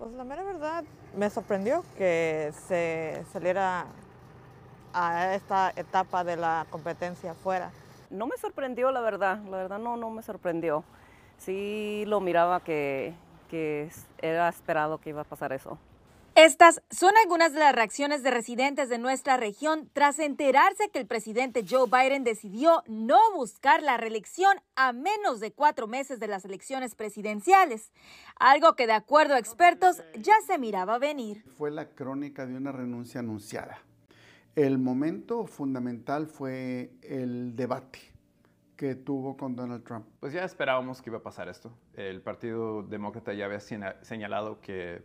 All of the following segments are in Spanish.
Pues la mera verdad, me sorprendió que se saliera a esta etapa de la competencia fuera. No me sorprendió, la verdad, la verdad no, no me sorprendió. Sí lo miraba que, que era esperado que iba a pasar eso. Estas son algunas de las reacciones de residentes de nuestra región tras enterarse que el presidente Joe Biden decidió no buscar la reelección a menos de cuatro meses de las elecciones presidenciales, algo que de acuerdo a expertos ya se miraba venir. Fue la crónica de una renuncia anunciada. El momento fundamental fue el debate que tuvo con Donald Trump. Pues ya esperábamos que iba a pasar esto. El Partido Demócrata ya había señalado que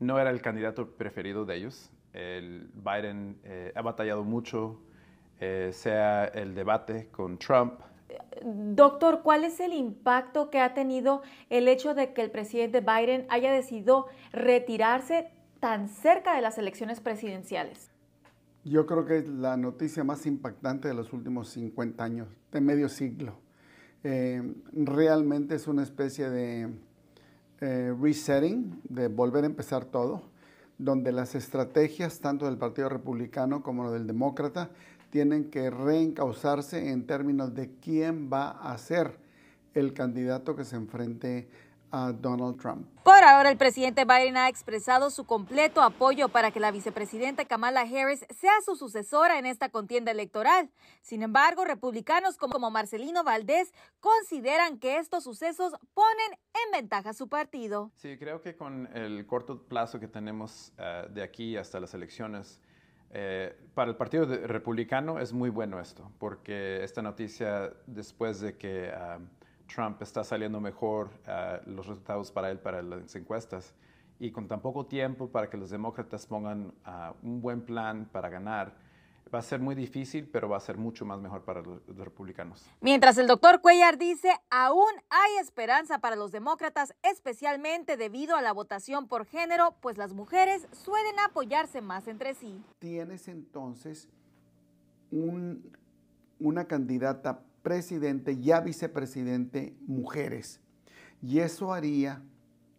no era el candidato preferido de ellos. El Biden eh, ha batallado mucho, eh, sea el debate con Trump. Doctor, ¿cuál es el impacto que ha tenido el hecho de que el presidente Biden haya decidido retirarse tan cerca de las elecciones presidenciales? Yo creo que es la noticia más impactante de los últimos 50 años, de medio siglo. Eh, realmente es una especie de eh, resetting, de volver a empezar todo, donde las estrategias tanto del Partido Republicano como del Demócrata tienen que reencauzarse en términos de quién va a ser el candidato que se enfrente a Donald Trump. Por ahora, el presidente Biden ha expresado su completo apoyo para que la vicepresidenta Kamala Harris sea su sucesora en esta contienda electoral. Sin embargo, republicanos como Marcelino Valdés consideran que estos sucesos ponen en ventaja a su partido. Sí, creo que con el corto plazo que tenemos eh, de aquí hasta las elecciones, eh, para el Partido Republicano es muy bueno esto, porque esta noticia después de que... Ah, Trump está saliendo mejor eh, los resultados para él para las encuestas. Y con tan poco tiempo para que los demócratas pongan ah, un buen plan para ganar, va a ser muy difícil, pero va a ser mucho más mejor para los, republicanos. Mientras el doctor Cuellar dice, aún hay esperanza para los demócratas, especialmente debido a la votación por género, pues las mujeres suelen apoyarse más entre sí. Tienes entonces una candidata presidente y vicepresidente mujeres. Y eso haría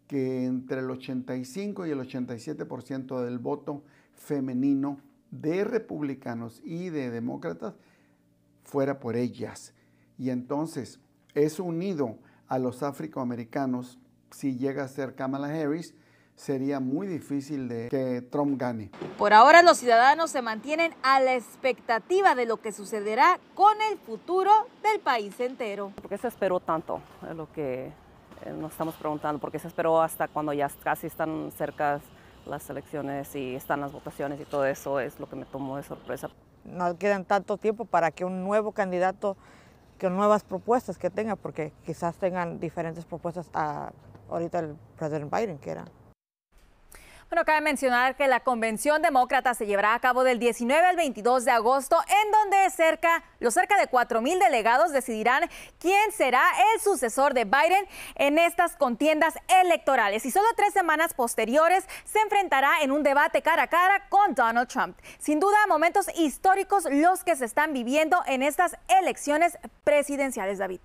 que entre el 85 y el 87% del voto femenino de republicanos y de demócratas fuera por ellas. Y entonces, es unido a los afroamericanos, si llega a ser Kamala Harris, sería muy difícil de que Trump gane. Por ahora los ciudadanos se mantienen a la expectativa de lo que sucederá con el futuro del país entero. ¿Por qué se esperó tanto? Es lo que eh, nos estamos preguntando. ¿Por qué se esperó hasta cuando ya casi están cerca las elecciones y están las votaciones y todo eso? Es lo que me tomó de sorpresa. No quedan tanto tiempo para que un nuevo candidato, que nuevas propuestas que tenga, porque quizás tengan diferentes propuestas a ahorita el presidente Biden, que era. Bueno, cabe mencionar que la Convención Demócrata se llevará a cabo del 19 al 22 de agosto, en donde cerca, los cerca de 4.000 delegados decidirán quién será el sucesor de Biden en estas contiendas electorales. Y solo tres semanas posteriores se enfrentará en un debate cara a cara con Donald Trump. Sin duda, momentos históricos los que se están viviendo en estas elecciones presidenciales, David.